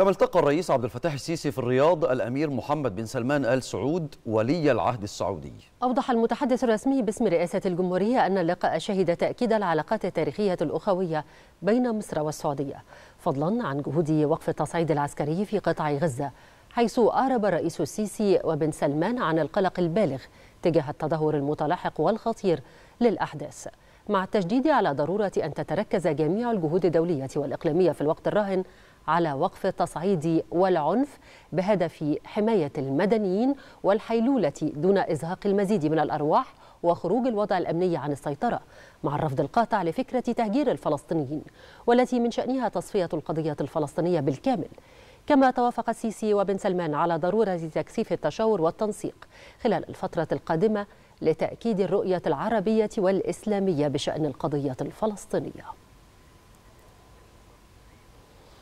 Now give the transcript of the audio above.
كما التقى الرئيس عبد الفتاح السيسي في الرياض الأمير محمد بن سلمان آل سعود ولي العهد السعودي أوضح المتحدث الرسمي باسم رئاسة الجمهورية أن اللقاء شهد تأكيد العلاقات التاريخية الأخوية بين مصر والسعودية فضلا عن جهود وقف التصعيد العسكري في قطاع غزة حيث أعرب الرئيس السيسي وبن سلمان عن القلق البالغ تجاه التدهور المتلاحق والخطير للأحداث مع التشديد على ضرورة أن تتركز جميع الجهود الدولية والإقليمية في الوقت الراهن على وقف التصعيد والعنف بهدف حماية المدنيين والحيلولة دون إزهاق المزيد من الأرواح وخروج الوضع الأمني عن السيطرة مع الرفض القاطع لفكرة تهجير الفلسطينيين والتي من شأنها تصفية القضية الفلسطينية بالكامل كما توافق السيسي وبن سلمان على ضرورة تكثيف التشاور والتنسيق خلال الفترة القادمة لتأكيد الرؤية العربية والإسلامية بشأن القضية الفلسطينية